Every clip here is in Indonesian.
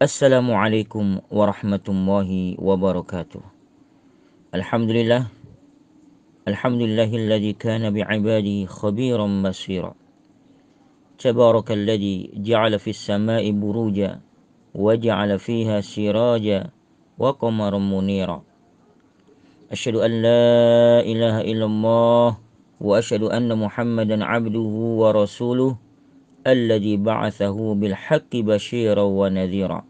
Assalamualaikum warahmatullahi wabarakatuh Alhamdulillah Alhamdulillahilladzi kana bi'ibadihi khabiran basira Tabarakalladzi ja'ala fis samai buruja wa ja'ala fiha siraja wa qamaran munira Asyhadu an la ilaha illallah wa asyhadu anna Muhammadan abduhu wa rasuluhu الذي بعثه بالحق بشيرا ونذيرا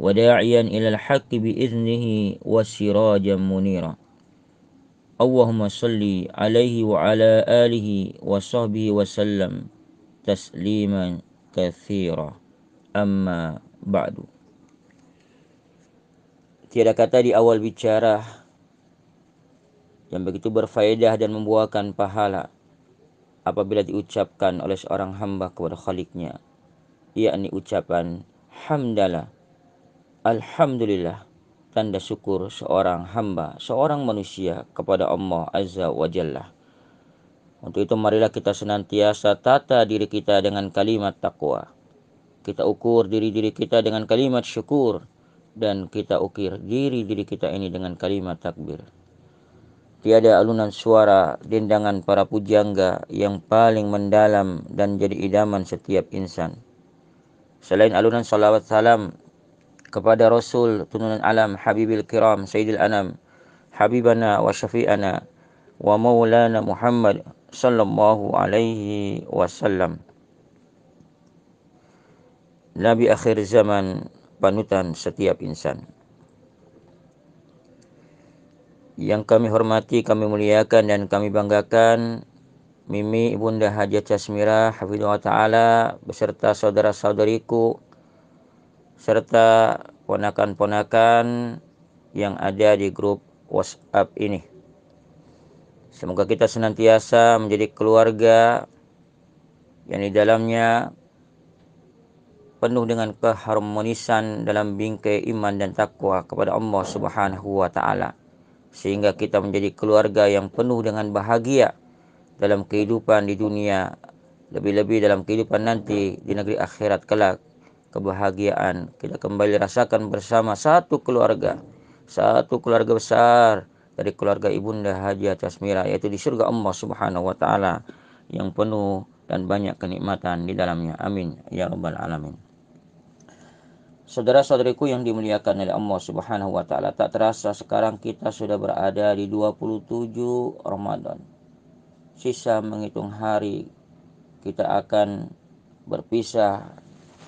وداعيا إلى الحق بإذنه وسراجا منيرا اللهم صل عليه وعلى آله وصحبه وسلم تسليما كثيرا أما بعد Tiada kata di awal bicara yang begitu berfaedah dan membuahkan pahala apabila diucapkan oleh seorang hamba kepada khaliknya yakni ucapan hamdalah Alhamdulillah, tanda syukur seorang hamba, seorang manusia kepada Allah Azza wa Jalla. Untuk itu marilah kita senantiasa tata diri kita dengan kalimat takwa. Kita ukur diri-diri kita dengan kalimat syukur dan kita ukir diri-diri kita ini dengan kalimat takbir. Tiada alunan suara dendangan para pujangga yang paling mendalam dan jadi idaman setiap insan. Selain alunan salawat salam kepada Rasul Tunan alam Habibil Kiram Sayyidil Anam Habibana wa Syafi'ana wa Maulana Muhammad sallallahu alaihi wasallam Nabi akhir zaman panutan setiap insan yang kami hormati, kami muliakan dan kami banggakan Mimi Ibunda Hajat Casmira Hafidhullah Ta'ala beserta saudara-saudariku serta ponakan-ponakan yang ada di grup WhatsApp ini. Semoga kita senantiasa menjadi keluarga yang di dalamnya penuh dengan keharmonisan dalam bingkai iman dan takwa kepada Allah Subhanahu wa taala sehingga kita menjadi keluarga yang penuh dengan bahagia dalam kehidupan di dunia lebih-lebih dalam kehidupan nanti di negeri akhirat kelak kebahagiaan. Kita kembali rasakan bersama satu keluarga, satu keluarga besar dari keluarga Ibunda Haji Tasmira yaitu di surga Allah Subhanahu wa taala yang penuh dan banyak kenikmatan di dalamnya. Amin ya rabbal alamin. Saudara-saudariku yang dimuliakan oleh Allah Subhanahu wa taala, tak terasa sekarang kita sudah berada di 27 Ramadan. Sisa menghitung hari kita akan berpisah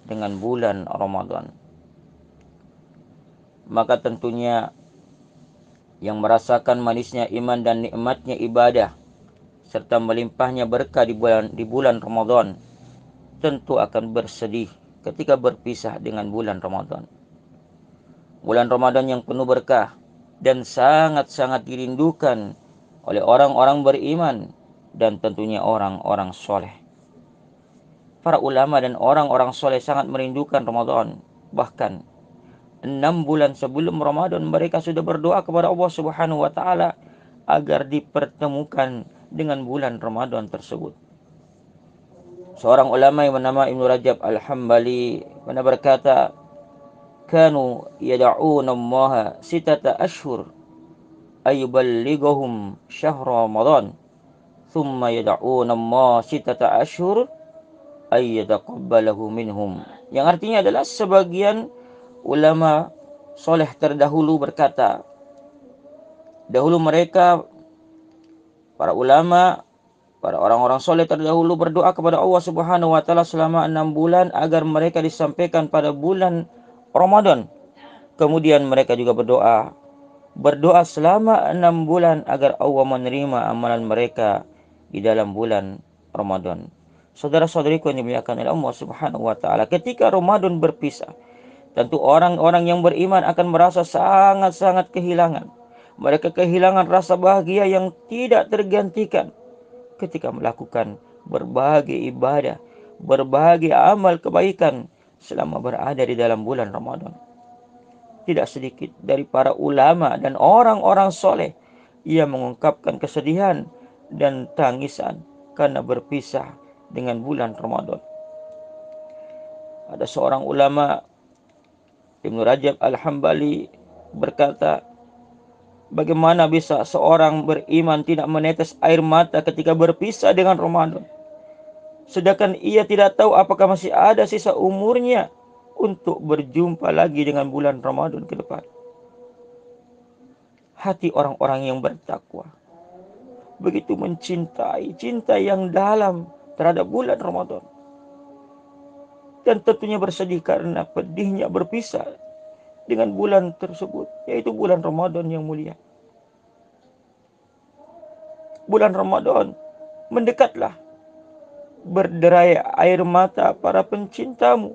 dengan bulan Ramadan. Maka tentunya yang merasakan manisnya iman dan nikmatnya ibadah serta melimpahnya berkah di bulan di bulan Ramadan tentu akan bersedih ketika berpisah dengan bulan Ramadan. Bulan Ramadan yang penuh berkah dan sangat-sangat dirindukan oleh orang-orang beriman dan tentunya orang-orang soleh. para ulama dan orang-orang soleh sangat merindukan Ramadan. Bahkan, enam bulan sebelum Ramadan mereka sudah berdoa kepada Allah Subhanahu Wa Taala agar dipertemukan dengan bulan Ramadan tersebut. Seorang ulama yang bernama Ibn Rajab Al-Hambali pernah berkata, Kanu yada'una Allah sitata ashur ayyuballighuhum syahr Ramadan. Thumma yada'una Allah sitata ashur ayyataqabbalahu minhum. Yang artinya adalah sebagian ulama soleh terdahulu berkata, dahulu mereka para ulama, para orang-orang soleh terdahulu berdoa kepada Allah Subhanahu wa taala selama enam bulan agar mereka disampaikan pada bulan Ramadan. Kemudian mereka juga berdoa berdoa selama enam bulan agar Allah menerima amalan mereka di dalam bulan Ramadan. Saudara-saudariku yang dimuliakan oleh Allah Subhanahu wa taala, ketika Ramadan berpisah, tentu orang-orang yang beriman akan merasa sangat-sangat kehilangan. Mereka kehilangan rasa bahagia yang tidak tergantikan ketika melakukan berbagai ibadah, berbagai amal kebaikan selama berada di dalam bulan Ramadan. Tidak sedikit dari para ulama dan orang-orang soleh ia mengungkapkan kesedihan dan tangisan karena berpisah dengan bulan Ramadan. Ada seorang ulama Ibnu Rajab Al-Hambali berkata, bagaimana bisa seorang beriman tidak menetes air mata ketika berpisah dengan Ramadan? Sedangkan ia tidak tahu apakah masih ada sisa umurnya untuk berjumpa lagi dengan bulan Ramadan ke depan. Hati orang-orang yang bertakwa begitu mencintai cinta yang dalam terhadap bulan Ramadan. Dan tentunya bersedih karena pedihnya berpisah dengan bulan tersebut, yaitu bulan Ramadan yang mulia. Bulan Ramadan mendekatlah berderai air mata para pencintamu.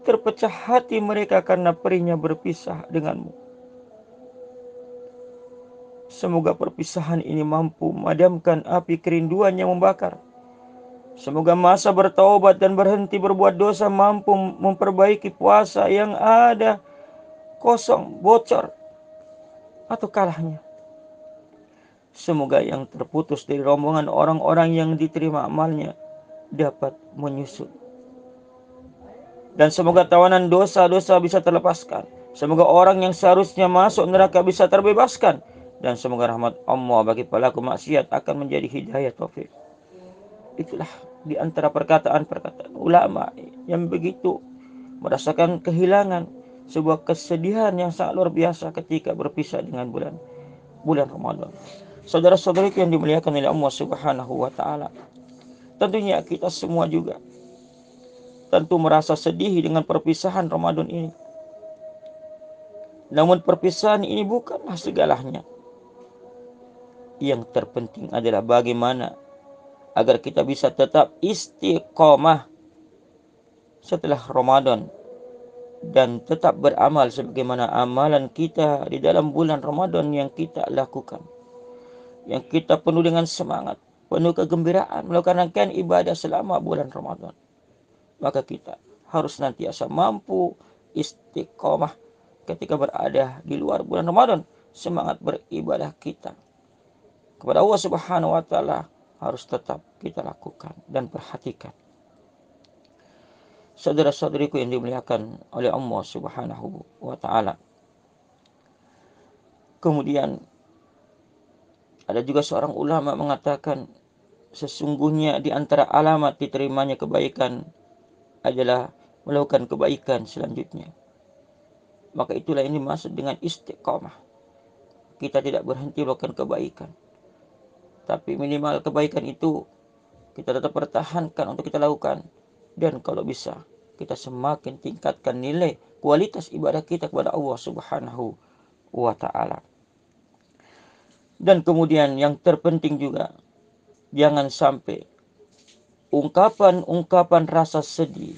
Terpecah hati mereka karena perihnya berpisah denganmu. Semoga perpisahan ini mampu memadamkan api kerinduan yang membakar Semoga masa bertaubat dan berhenti berbuat dosa mampu memperbaiki puasa yang ada kosong, bocor, atau kalahnya. Semoga yang terputus dari rombongan orang-orang yang diterima amalnya dapat menyusul. Dan semoga tawanan dosa-dosa bisa terlepaskan. Semoga orang yang seharusnya masuk neraka bisa terbebaskan. Dan semoga rahmat Allah bagi pelaku maksiat akan menjadi hidayah taufik itulah di antara perkataan-perkataan ulama yang begitu merasakan kehilangan sebuah kesedihan yang sangat luar biasa ketika berpisah dengan bulan bulan Ramadan. Saudara-saudari yang dimuliakan oleh Allah Subhanahu wa taala. Tentunya kita semua juga tentu merasa sedih dengan perpisahan Ramadan ini. Namun perpisahan ini bukanlah segalanya. Yang terpenting adalah bagaimana agar kita bisa tetap istiqomah setelah Ramadan dan tetap beramal sebagaimana amalan kita di dalam bulan Ramadan yang kita lakukan. Yang kita penuh dengan semangat, penuh kegembiraan melakukan rangkaian ibadah selama bulan Ramadan. Maka kita harus nantiasa mampu istiqomah ketika berada di luar bulan Ramadan, semangat beribadah kita kepada Allah Subhanahu wa taala harus tetap kita lakukan dan perhatikan. Saudara-saudariku yang dimuliakan oleh Allah Subhanahu wa taala. Kemudian ada juga seorang ulama mengatakan sesungguhnya di antara alamat diterimanya kebaikan adalah melakukan kebaikan selanjutnya. Maka itulah yang dimaksud dengan istiqomah. Kita tidak berhenti melakukan kebaikan tapi minimal kebaikan itu kita tetap pertahankan untuk kita lakukan dan kalau bisa kita semakin tingkatkan nilai kualitas ibadah kita kepada Allah Subhanahu wa taala. Dan kemudian yang terpenting juga jangan sampai ungkapan-ungkapan rasa sedih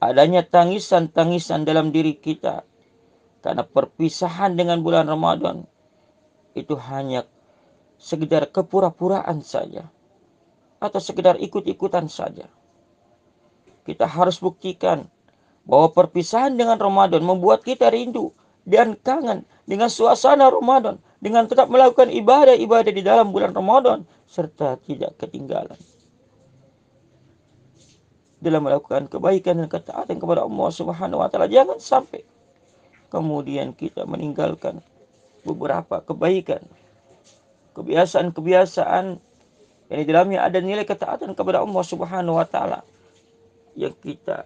adanya tangisan-tangisan dalam diri kita karena perpisahan dengan bulan Ramadan itu hanya sekedar kepura-puraan saja atau sekedar ikut-ikutan saja. Kita harus buktikan bahwa perpisahan dengan Ramadan membuat kita rindu dan kangen dengan suasana Ramadan dengan tetap melakukan ibadah-ibadah di dalam bulan Ramadan serta tidak ketinggalan dalam melakukan kebaikan dan ketaatan kepada Allah Subhanahu wa taala jangan sampai kemudian kita meninggalkan beberapa kebaikan kebiasaan-kebiasaan yang di dalamnya ada nilai ketaatan kepada Allah Subhanahu wa taala yang kita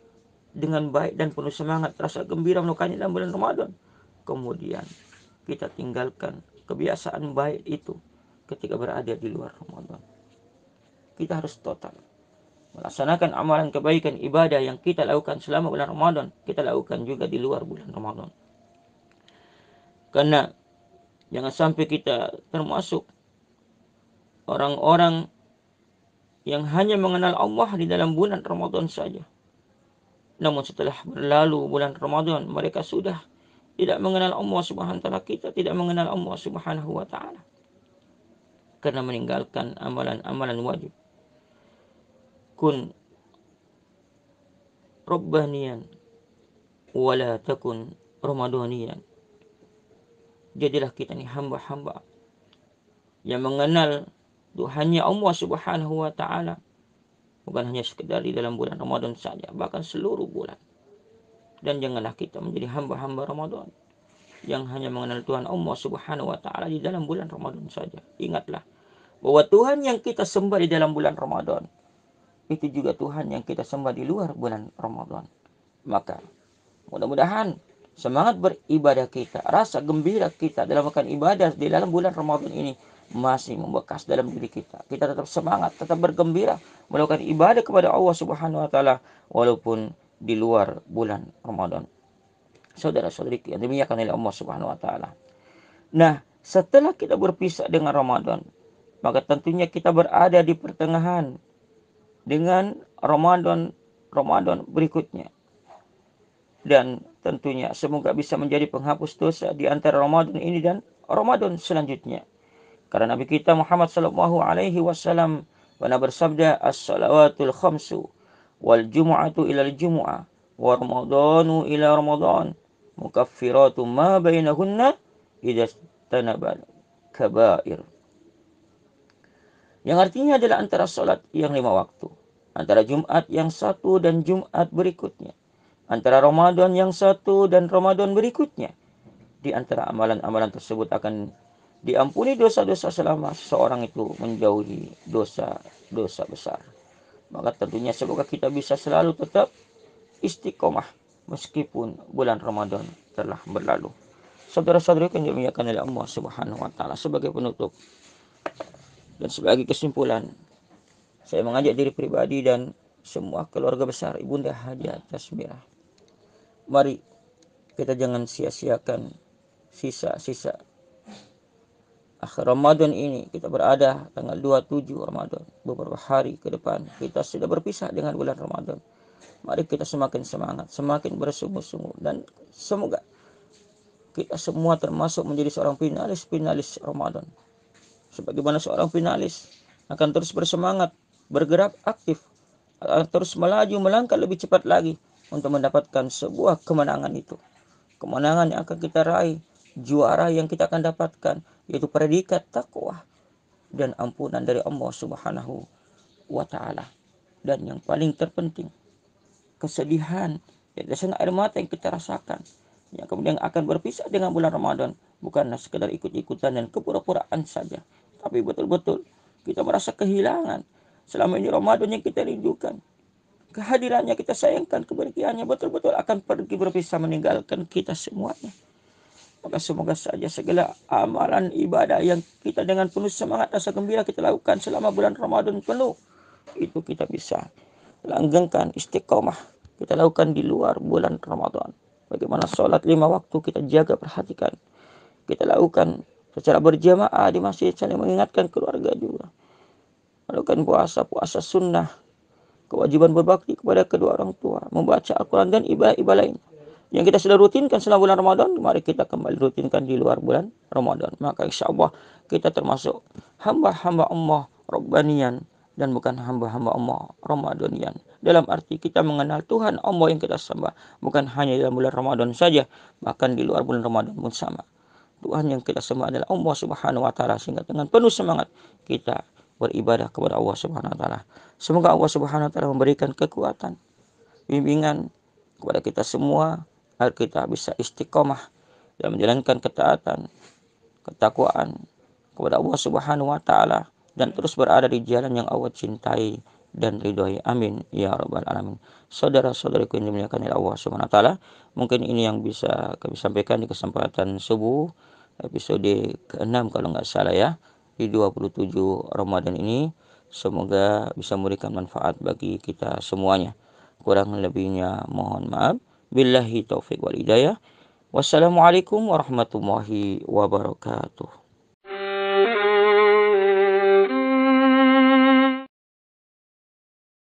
dengan baik dan penuh semangat rasa gembira melakukannya dalam bulan Ramadan. Kemudian kita tinggalkan kebiasaan baik itu ketika berada di luar Ramadan. Kita harus total melaksanakan amalan kebaikan ibadah yang kita lakukan selama bulan Ramadan, kita lakukan juga di luar bulan Ramadan. Karena jangan sampai kita termasuk orang-orang yang hanya mengenal Allah di dalam bulan Ramadan saja. Namun setelah berlalu bulan Ramadan, mereka sudah tidak mengenal Allah Subhanahu wa taala, kita tidak mengenal Allah Subhanahu wa taala. Karena meninggalkan amalan-amalan wajib. Kun Rabbanian wala takun Ramadanian. Jadilah kita ini hamba-hamba yang mengenal hanya Allah Subhanahu wa taala. Bukan hanya sekedar di dalam bulan Ramadan saja, bahkan seluruh bulan. Dan janganlah kita menjadi hamba-hamba Ramadan yang hanya mengenal Tuhan Allah Subhanahu wa taala di dalam bulan Ramadan saja. Ingatlah bahwa Tuhan yang kita sembah di dalam bulan Ramadan itu juga Tuhan yang kita sembah di luar bulan Ramadan. Maka mudah-mudahan semangat beribadah kita, rasa gembira kita dalam melakukan ibadah di dalam bulan Ramadan ini masih membekas dalam diri kita. Kita tetap semangat, tetap bergembira melakukan ibadah kepada Allah Subhanahu wa taala walaupun di luar bulan Ramadan. Saudara-saudari yang dimuliakan oleh Allah Subhanahu wa taala. Nah, setelah kita berpisah dengan Ramadan, maka tentunya kita berada di pertengahan dengan Ramadan Ramadan berikutnya. Dan tentunya semoga bisa menjadi penghapus dosa di antara Ramadan ini dan Ramadan selanjutnya. Karena Nabi kita Muhammad sallallahu alaihi wasallam pernah bersabda as-salawatul khamsu wal jumu'atu al jumu'ah wa ramadanu ila ramadan mukaffiratu ma bainahunna idza tanabal kabair. Yang artinya adalah antara salat yang lima waktu, antara Jumat yang satu dan Jumat berikutnya, antara Ramadan yang satu dan Ramadan berikutnya. Di antara amalan-amalan tersebut akan diampuni dosa-dosa selama seorang itu menjauhi dosa-dosa besar. Maka tentunya semoga kita bisa selalu tetap istiqomah meskipun bulan Ramadan telah berlalu. Saudara-saudari yang dimuliakan oleh Allah Subhanahu wa taala sebagai penutup dan sebagai kesimpulan saya mengajak diri pribadi dan semua keluarga besar Ibunda Haji atas Mari kita jangan sia-siakan sisa-sisa akhir Ramadan ini kita berada tanggal 27 Ramadan beberapa hari ke depan kita sudah berpisah dengan bulan Ramadan mari kita semakin semangat semakin bersungguh-sungguh dan semoga kita semua termasuk menjadi seorang finalis-finalis Ramadan sebagaimana seorang finalis akan terus bersemangat bergerak aktif akan terus melaju melangkah lebih cepat lagi untuk mendapatkan sebuah kemenangan itu kemenangan yang akan kita raih juara yang kita akan dapatkan yaitu predikat takwa dan ampunan dari Allah Subhanahu wa taala. Dan yang paling terpenting kesedihan ya desain air mata yang kita rasakan yang kemudian akan berpisah dengan bulan Ramadan bukanlah sekedar ikut-ikutan dan kepura-puraan saja tapi betul-betul kita merasa kehilangan selama ini Ramadan yang kita rindukan kehadirannya kita sayangkan keberkahannya betul-betul akan pergi berpisah meninggalkan kita semuanya maka semoga saja segala amalan ibadah yang kita dengan penuh semangat rasa gembira kita lakukan selama bulan Ramadan penuh. Itu kita bisa langgengkan istiqomah. Kita lakukan di luar bulan Ramadan. Bagaimana sholat lima waktu kita jaga perhatikan. Kita lakukan secara berjamaah di masjid saling mengingatkan keluarga juga. Melakukan puasa, puasa sunnah. Kewajiban berbakti kepada kedua orang tua. Membaca Al-Quran dan ibadah-ibadah lain yang kita sudah rutinkan selama bulan Ramadan, mari kita kembali rutinkan di luar bulan Ramadan. Maka insya Allah kita termasuk hamba-hamba Allah Rabbanian dan bukan hamba-hamba Allah Ramadanian. Dalam arti kita mengenal Tuhan Allah yang kita sembah, bukan hanya dalam bulan Ramadan saja, bahkan di luar bulan Ramadan pun sama. Tuhan yang kita sembah adalah Allah Subhanahu wa taala sehingga dengan penuh semangat kita beribadah kepada Allah Subhanahu wa taala. Semoga Allah Subhanahu wa taala memberikan kekuatan, bimbingan kepada kita semua agar kita bisa istiqomah dan menjalankan ketaatan, ketakwaan kepada Allah Subhanahu wa taala dan terus berada di jalan yang Allah cintai dan ridhoi. Amin ya rabbal alamin. Saudara-saudariku yang dimuliakan oleh Allah Subhanahu wa taala, mungkin ini yang bisa kami sampaikan di kesempatan subuh episode ke-6 kalau nggak salah ya di 27 Ramadan ini. Semoga bisa memberikan manfaat bagi kita semuanya. Kurang lebihnya mohon maaf. Billahi taufik wal hidayah. Wassalamualaikum warahmatullahi wabarakatuh.